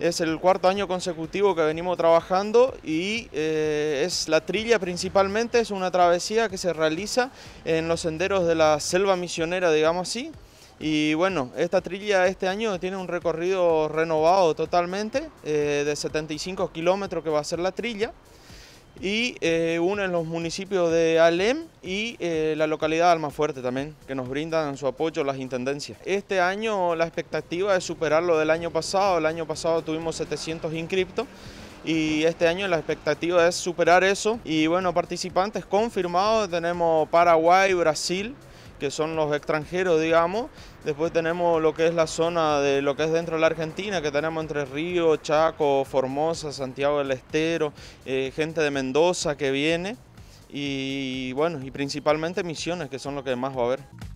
Es el cuarto año consecutivo que venimos trabajando y eh, es la trilla principalmente, es una travesía que se realiza en los senderos de la selva misionera, digamos así. Y bueno, esta trilla este año tiene un recorrido renovado totalmente eh, de 75 kilómetros que va a ser la trilla y eh, uno en los municipios de Alem y eh, la localidad de Almafuerte también, que nos brindan su apoyo las intendencias. Este año la expectativa es superar lo del año pasado, el año pasado tuvimos 700 inscriptos y este año la expectativa es superar eso y bueno, participantes confirmados tenemos Paraguay, Brasil, que son los extranjeros, digamos. Después tenemos lo que es la zona de lo que es dentro de la Argentina, que tenemos entre Río, Chaco, Formosa, Santiago del Estero, eh, gente de Mendoza que viene. Y bueno, y principalmente misiones, que son lo que más va a haber.